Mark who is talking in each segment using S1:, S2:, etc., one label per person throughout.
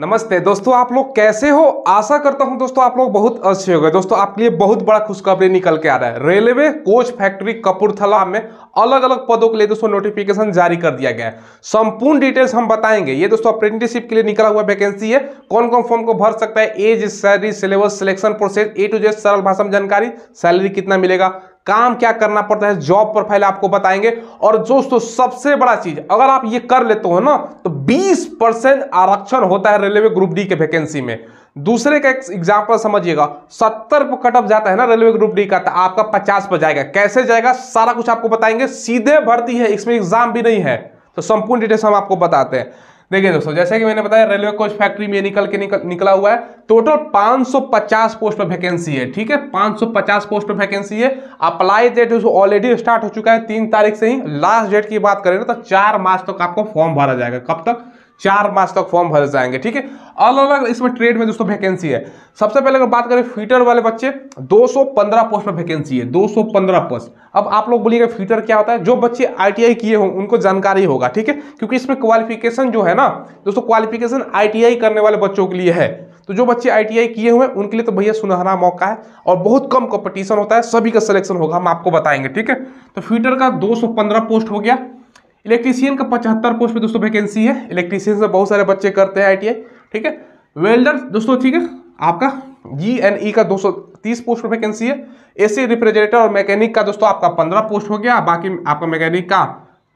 S1: नमस्ते दोस्तों आप लोग कैसे हो आशा करता हूं दोस्तों आप लोग बहुत अच्छे हो गए दोस्तों आपके लिए बहुत बड़ा खुशखबरी निकल के आ रहा है रेलवे कोच फैक्ट्री कपूरथला में अलग अलग पदों के लिए दोस्तों नोटिफिकेशन जारी कर दिया गया है संपूर्ण डिटेल्स हम बताएंगे ये दोस्तों अप्रेंटिसशिप के लिए निकला हुआ वैकेंसी है कौन कौन फॉर्म को भर सकता है age salary syllabus selection process A to Z सरल भाषा में जानकारी सैलरी कितना मिलेगा काम क्या करना पड़ता है जॉब प्रोफाइल आपको बताएंगे और दोस्तों सबसे बड़ा चीज अगर आप ये कर लेते हो ना तो 20 परसेंट आरक्षण होता है रेलवे ग्रुप डी के वैकेंसी में दूसरे का एग्जाम्पल समझिएगा सत्तर पर कट ऑफ जाता है ना रेलवे ग्रुप डी का तो आपका पचास पर जाएगा कैसे जाएगा सारा कुछ आपको बताएंगे सीधे भर्ती है इसमें एग्जाम भी नहीं है तो संपूर्ण डिटेल्स हम आपको बताते हैं देखिए दोस्तों जैसे कि मैंने बताया रेलवे कोच फैक्ट्री में निकल के निकल, निकला हुआ है टोटल 550 पोस्ट पर वैकेंसी है ठीक है 550 पोस्ट पर वैकेंसी है अप्लाई डेट ऑलरेडी स्टार्ट हो चुका है तीन तारीख से ही लास्ट डेट की बात करें तो चार मार्च तक तो आपको फॉर्म भरा जाएगा कब तक चार मार्च तक फॉर्म भरे जाएंगे ठीक है अलग अलग इसमें ट्रेड में दोस्तों वैकेंसी है सबसे पहले अगर बात करें फीटर वाले बच्चे 215 पोस्ट पर वैकेंसी है 215 पोस्ट अब आप लोग बोलिएगा फीटर क्या होता है जो बच्चे आईटीआई किए हों उनको जानकारी होगा ठीक है क्योंकि इसमें क्वालिफिकेशन जो है ना दोस्तों क्वालिफिकेशन आई करने वाले बच्चों के लिए है तो जो बच्चे आईटीआई किए हुए हैं उनके लिए तो भैया सुनहरा मौका है और बहुत कम कंपटीशन होता है सभी का सिलेक्शन होगा हम आपको बताएंगे ठीक है तो फ्यूटर का 215 पोस्ट हो गया इलेक्ट्रीशियन का पचहत्तर पोस्ट पे दोस्तों वैकेंसी है इलेक्ट्रीशियन से बहुत सारे बच्चे करते हैं आई ठीक है वेल्डर दोस्तों ठीक है आपका जी एन ई का 230 पोस्ट पर वैकेंसी है एसी रिफ्रिजरेटर और मैकेनिक का दोस्तों आपका 15 पोस्ट हो गया बाकी आपका मैकेनिक का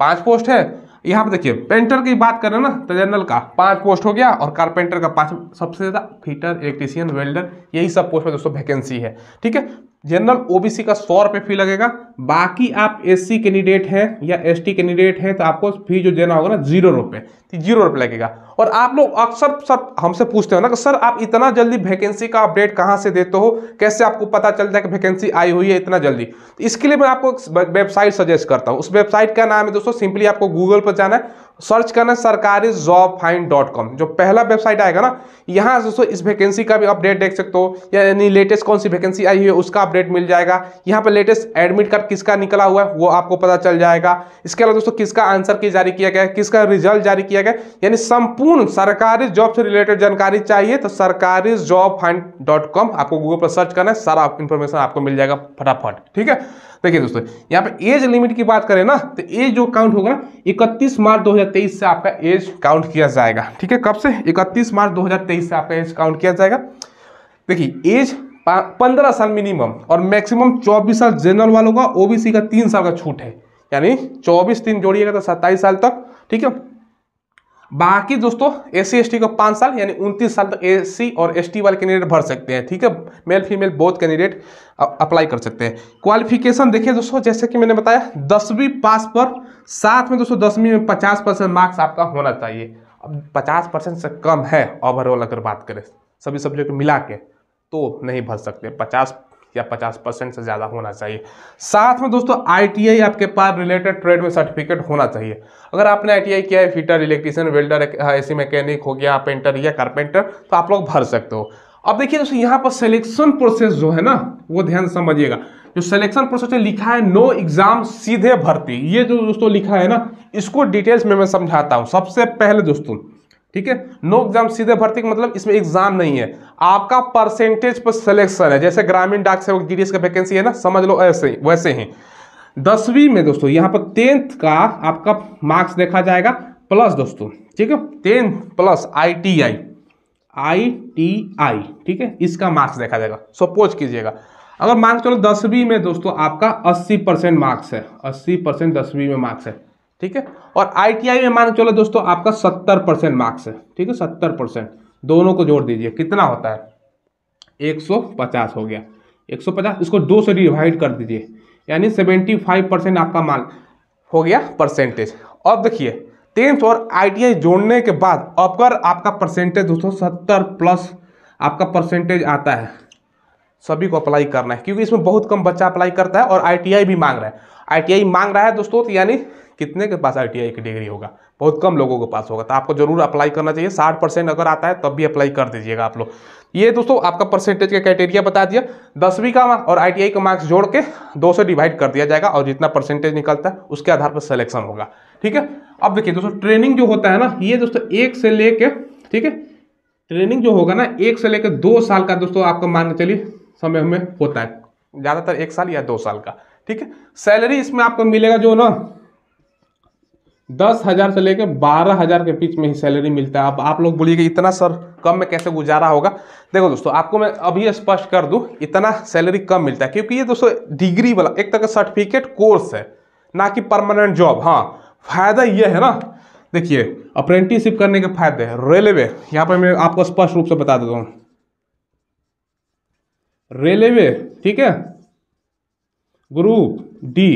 S1: पांच पोस्ट है यहाँ पे देखिए पेंटर की बात करें ना तो जनरल का पांच पोस्ट हो गया और कारपेंटर का पांच सबसे ज़्यादा फीटर इलेक्ट्रीशियन वेल्डर यही सब पोस्ट में दोस्तों वैकेंसी है ठीक है जनरल ओबीसी का सौ रुपये फी लगेगा बाकी आप एससी कैंडिडेट हैं या एसटी कैंडिडेट हैं तो आपको फी जो देना होगा ना जीरो रुपये तो जीरो रुपये लगेगा और आप लोग अक्सर सर हमसे पूछते हो ना कि सर आप इतना जल्दी वैकेंसी का अपडेट कहाँ से देते हो कैसे आपको पता चलता है कि वैकेंसी आई हुई है इतना जल्दी तो इसके लिए मैं आपको वेबसाइट सजेस्ट करता हूँ उस वेबसाइट का नाम है दोस्तों सिंपली आपको गूगल पर जाना है सर्च करना सरकारी जॉब फाइन डॉट कॉम जो पहला वेबसाइट आएगा ना यहाँ दोस्तों इस वैकेंसी का भी अपडेट देख सकते हो यानी लेटेस्ट कौन सी वैकेंसी आई हुई है उसका अपडेट मिल जाएगा यहाँ पर लेटेस्ट एडमिट कार्ड किसका निकला हुआ है वो आपको पता चल जाएगा इसके अलावा दोस्तों किसका आंसर की जारी किया गया किसका रिजल्ट जारी किया गया यानी संपूर्ण सरकारी जॉब से रिलेटेड जानकारी चाहिए तो सरकारी जॉब फाइन डॉट कॉम आपको गूगल पर सर्च करना है सारा इन्फॉर्मेशन आपको मिल जाएगा फटाफट ठीक है देखिए दोस्तों यहाँ पर एज लिमिट की बात करें ना तो एज जो काउंट होगा ना इकतीस मार्च दो 2023 से आपका एज काउंट किया जाएगा ठीक है कब से 31 मार्च 2023 से आपका एज काउंट किया जाएगा देखिए एज पंद्रह साल मिनिमम और मैक्सिमम चौबीस साल जनरल वालों का ओबीसी का तीन साल का छूट है यानी चौबीस तीन जोड़िएगा तो सत्ताईस साल तक ठीक है बाकी दोस्तों एस टी को पाँच साल यानी उनतीस साल तक तो सी और एस वाले कैंडिडेट भर सकते हैं ठीक है male female both candidate apply कर सकते हैं क्वालिफिकेशन देखिए दोस्तों जैसे कि मैंने बताया दसवीं पास पर साथ में दोस्तों दसवीं में पचास परसेंट मार्क्स आपका होना चाहिए अब पचास परसेंट से कम है ओवरऑल अगर बात करें सभी सब्जेक्ट मिला के तो नहीं भर सकते पचास या 50 परसेंट से ज़्यादा होना चाहिए साथ में दोस्तों आईटीआई आपके पास रिलेटेड ट्रेड में सर्टिफिकेट होना चाहिए अगर आपने आईटीआई किया है fitter electrician welder AC mechanic हो गया पेंटर या कारपेंटर तो आप लोग भर सकते हो अब देखिए दोस्तों यहाँ पर सिलेक्शन प्रोसेस जो है ना वो ध्यान समझिएगा जो सिलेक्शन प्रोसेस लिखा है नो एग्जाम सीधे भर्ती ये जो दोस्तों लिखा है ना इसको डिटेल्स में मैं समझाता हूँ सबसे पहले दोस्तों ठीक है नो एग्जाम सीधे भर्ती का मतलब इसमें एग्जाम नहीं है आपका परसेंटेज पर सिलेक्शन है जैसे ग्रामीण डाक सेवक जीडीएस का वैकेंसी है ना समझ लो ऐसे ही वैसे ही दसवीं में दोस्तों यहाँ पर टेंथ का आपका मार्क्स देखा जाएगा प्लस दोस्तों ठीक है टेंथ प्लस आईटीआई आईटीआई ठीक है इसका मार्क्स देखा जाएगा सपोज कीजिएगा अगर मार्क्स चलो दसवीं में दोस्तों आपका अस्सी परसेंट मार्क्स है अस्सी परसेंट दसवीं में मार्क्स है ठीक है और आईटीआई में मान चलो दोस्तों आपका सत्तर परसेंट मार्क्स है ठीक है सत्तर परसेंट दोनों को जोड़ दीजिए कितना होता है एक सौ पचास हो गया एक सौ पचास इसको दो से डिवाइड कर दीजिए यानी सेवेंटी फाइव परसेंट आपका माल हो गया परसेंटेज अब देखिए टेंथ और आई जोड़ने के बाद अब आपका परसेंटेज दोस्तों सत्तर प्लस आपका परसेंटेज आता है सभी को अप्लाई करना है क्योंकि इसमें बहुत कम बच्चा अप्लाई करता है और आईटीआई भी मांग रहा है आईटीआई मांग रहा है दोस्तों तो यानी कितने के पास आईटीआई की डिग्री होगा बहुत कम लोगों के पास होगा तो आपको जरूर अप्लाई करना चाहिए साठ परसेंट अगर आता है तब भी अप्लाई कर दीजिएगा आप लोग ये दोस्तों आपका परसेंटेज का क्राइटेरिया बता दिया दसवीं का और आई का मार्क्स जोड़ के दो से डिवाइड कर दिया जाएगा और जितना परसेंटेज निकलता है उसके आधार पर सलेक्शन होगा ठीक है अब देखिए दोस्तों ट्रेनिंग जो होता है ना ये दोस्तों एक से लेके ठीक है ट्रेनिंग जो होगा ना एक से लेकर दो साल का दोस्तों आपका मान चलिए समय में होता है ज़्यादातर एक साल या दो साल का ठीक है सैलरी इसमें आपको मिलेगा जो ना दस हज़ार से लेकर बारह हज़ार के बीच में ही सैलरी मिलता है अब आप लोग बोलिए कि इतना सर कम में कैसे गुजारा होगा देखो दोस्तों आपको मैं अभी स्पष्ट कर दूं इतना सैलरी कम मिलता है क्योंकि ये दोस्तों डिग्री वाला एक तरह का सर्टिफिकेट कोर्स है ना कि परमानेंट जॉब हाँ फायदा ये है ना देखिए अप्रेंटिसिप करने के फायदे रेलवे यहाँ पर मैं आपको स्पष्ट रूप से बता देता हूँ रेलवे ठीक है ग्रुप डी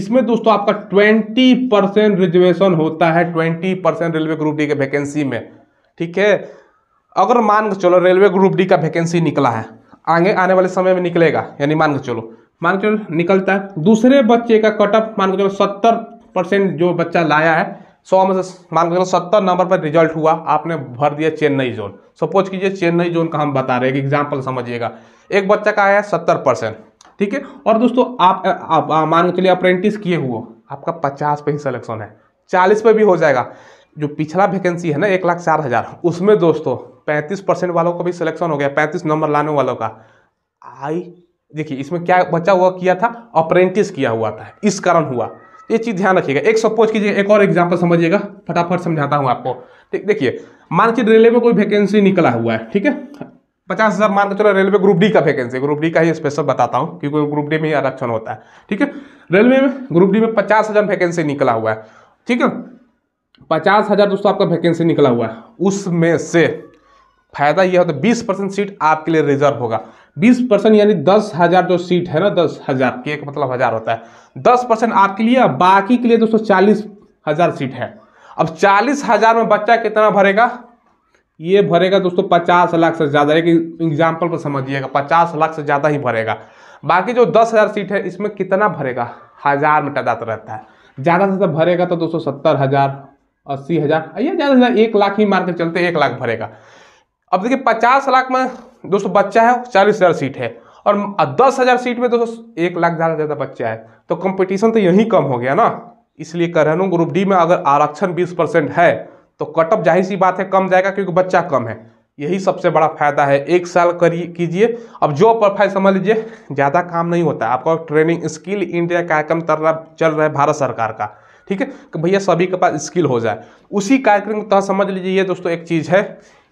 S1: इसमें दोस्तों आपका 20 परसेंट रिजर्वेशन होता है 20 परसेंट रेलवे ग्रुप डी के वैकेंसी में ठीक है अगर मान के चलो रेलवे ग्रुप डी का वैकेंसी निकला है आगे आने वाले समय में निकलेगा यानी मान के चलो मान के चलो निकलता है दूसरे बच्चे का कट ऑफ मान के चलो सत्तर परसेंट जो बच्चा लाया है सौ में से मान लो सत्तर नंबर पर रिजल्ट हुआ आपने भर दिया चेन्नई जोन सपोज कीजिए चेन्नई जोन का हम बता रहे हैं एग्जाम्पल समझिएगा एक बच्चा का आया सत्तर परसेंट ठीक है और दोस्तों आप, आप, आप मान के चलिए अप्रेंटिस किए हुए आपका पचास पे ही सलेक्शन है चालीस पे भी हो जाएगा जो पिछला वैकेंसी है ना एक लाख चार हज़ार उसमें दोस्तों पैंतीस परसेंट वालों का भी सिलेक्शन हो गया पैंतीस नंबर लाने वालों का आई देखिए इसमें क्या बच्चा हुआ किया था अप्रेंटिस किया हुआ था इस कारण हुआ ये चीज़ ध्यान रखिएगा एक सपोज कीजिए एक और एग्जाम्पल समझिएगा फटाफट समझाता हूँ आपको देखिए मान के रेलवे में कोई वैकेंसी निकला हुआ है ठीक है पचास हज़ार मान के चलो रेलवे ग्रुप डी का वैकेंसी ग्रुप डी का ही स्पेशल बताता हूँ क्योंकि ग्रुप डी में ही आरक्षण होता है ठीक है रेलवे में ग्रुप डी में पचास हज़ार वैकेंसी निकला हुआ है ठीक है पचास हज़ार दोस्तों आपका वैकेंसी निकला हुआ है उसमें से फायदा यह होता है तो बीस परसेंट सीट आपके लिए रिजर्व होगा बीस परसेंट यानी दस हज़ार जो सीट है ना दस हज़ार के एक मतलब हज़ार होता है दस परसेंट आपके लिए बाकी के लिए दोस्तों चालीस हज़ार सीट है अब चालीस हज़ार में बच्चा कितना भरेगा ये भरेगा दोस्तों पचास लाख से ज़्यादा एक एग्जाम्पल पर समझिएगा पचास लाख से ज़्यादा ही भरेगा बाकी जो दस हज़ार सीट है इसमें कितना भरेगा हज़ार में टदाता तो रहता है ज़्यादा से ज़्यादा भरेगा तो दोस्तों सत्तर हज़ार अस्सी हज़ार ज़्यादा से ज़्यादा एक लाख ही मार्केट चलते एक लाख भरेगा अब देखिए पचास लाख में दोस्तों बच्चा है चालीस हज़ार सीट है और दस हज़ार सीट में दोस्तों एक लाख ज़्यादा ज़्यादा बच्चा है तो कंपटीशन तो यही कम हो गया ना इसलिए कह रहा हूँ ग्रुप डी में अगर आरक्षण बीस परसेंट है तो कट ऑफ जाहिर सी बात है कम जाएगा क्योंकि बच्चा कम है यही सबसे बड़ा फायदा है एक साल करिए कीजिए अब जो प्रोफाइल समझ लीजिए ज़्यादा काम नहीं होता आपका ट्रेनिंग स्किल इंडिया कार्यक्रम चल रहा है भारत सरकार का ठीक है कि भैया सभी के पास स्किल हो जाए उसी कार्यक्रम के तहत समझ लीजिए ये दोस्तों एक चीज़ है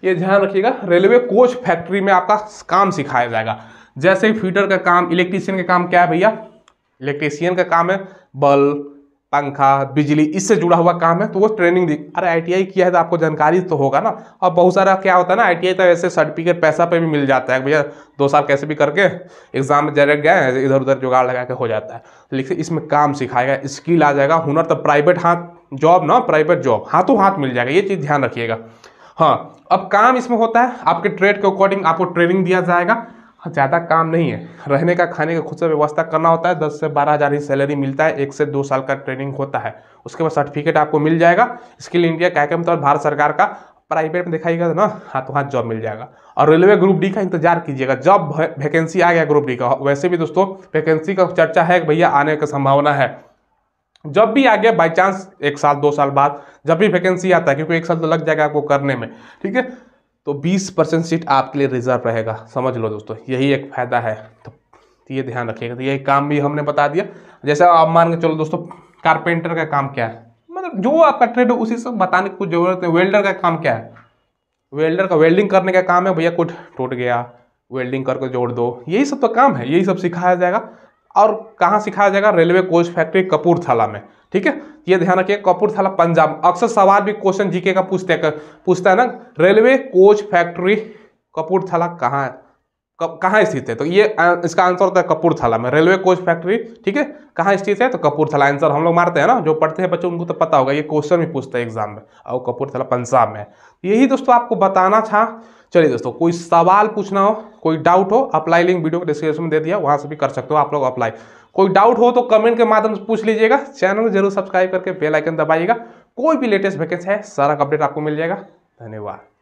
S1: ये ध्यान रखिएगा रेलवे कोच फैक्ट्री में आपका काम सिखाया जाएगा जैसे फीटर का काम इलेक्ट्रीशियन का काम क्या है भैया इलेक्ट्रीशियन का काम है बल्ब पंखा बिजली इससे जुड़ा हुआ काम है तो वो ट्रेनिंग दी अरे आईटीआई किया है तो आपको जानकारी तो होगा ना और बहुत सारा क्या होता है ना आईटीआई तो ऐसे सर्टिफिकेट पैसा पे भी मिल जाता है भैया दो साल कैसे भी करके एग्जाम में डायरेक्ट गए इधर उधर जुगाड़ लगा के हो जाता है तो लेकिन इसमें काम सिखाएगा स्किल आ जाएगा हुनर तो प्राइवेट हाथ जॉब ना प्राइवेट जॉब हाथों हाथ मिल जाएगा ये चीज़ ध्यान रखिएगा हाँ अब काम इसमें होता है आपके ट्रेड के अकॉर्डिंग आपको ट्रेनिंग दिया जाएगा ज़्यादा काम नहीं है रहने का खाने का खुद से व्यवस्था करना होता है दस से बारह हज़ार ही सैलरी मिलता है एक से दो साल का ट्रेनिंग होता है उसके बाद सर्टिफिकेट आपको मिल जाएगा स्किल इंडिया कार्यक्रम तो भारत सरकार का प्राइवेट में दिखाईगा ना हाँ तो जॉब मिल जाएगा और रेलवे ग्रुप डी का इंतजार कीजिएगा जॉब वैकेंसी आ गया ग्रुप डी का वैसे भी दोस्तों वैकेंसी का चर्चा है भैया आने का संभावना है जब भी आगे बाई चांस एक साल दो साल बाद जब भी वैकेंसी आता है क्योंकि एक साल तो लग जाएगा आपको करने में ठीक है तो 20 परसेंट सीट आपके लिए रिजर्व रहेगा समझ लो दोस्तों यही एक फायदा है तो ये ध्यान रखिएगा तो यही काम भी हमने बता दिया जैसे आप मान के चलो दोस्तों कारपेंटर का काम क्या है मतलब जो आपका ट्रेड हो उसी से बताने की कुछ जरूरत है वेल्डर का काम क्या है वेल्डर का वेल्डिंग करने का काम है भैया कुछ टूट गया वेल्डिंग करके जोड़ दो यही सब तो काम है यही सब सिखाया जाएगा और कहाँ सिखाया जाएगा रेलवे कोच फैक्ट्री कपूरथला में ठीक है ये ध्यान रखिए कपूरथला पंजाब अक्सर सवाल भी क्वेश्चन जीके का पूछते पूछता है ना रेलवे कोच फैक्ट्री कपूरथला कहाँ है कहाँ स्थित है तो ये इसका आंसर होता है कपूरथला में रेलवे कोच फैक्ट्री ठीक है कहाँ स्थित है तो कपूरथला आंसर हम लोग मारते हैं ना जो पढ़ते हैं बच्चों उनको तो पता होगा ये क्वेश्चन भी पूछते हैं एग्जाम में और कपूरथला पंजाब में तो यही दोस्तों आपको बताना था चलिए दोस्तों कोई सवाल पूछना हो कोई डाउट हो अप्लाई लिंक वीडियो को डिस्क्रिप्शन में दे दिया वहाँ से भी कर सकते हो आप लोग अप्लाई कोई डाउट हो तो कमेंट के माध्यम से पूछ लीजिएगा चैनल जरूर सब्सक्राइब करके बेलाइकन दबाइएगा कोई भी लेटेस्ट वैकेंसी है सारा अपडेट आपको मिल जाएगा धन्यवाद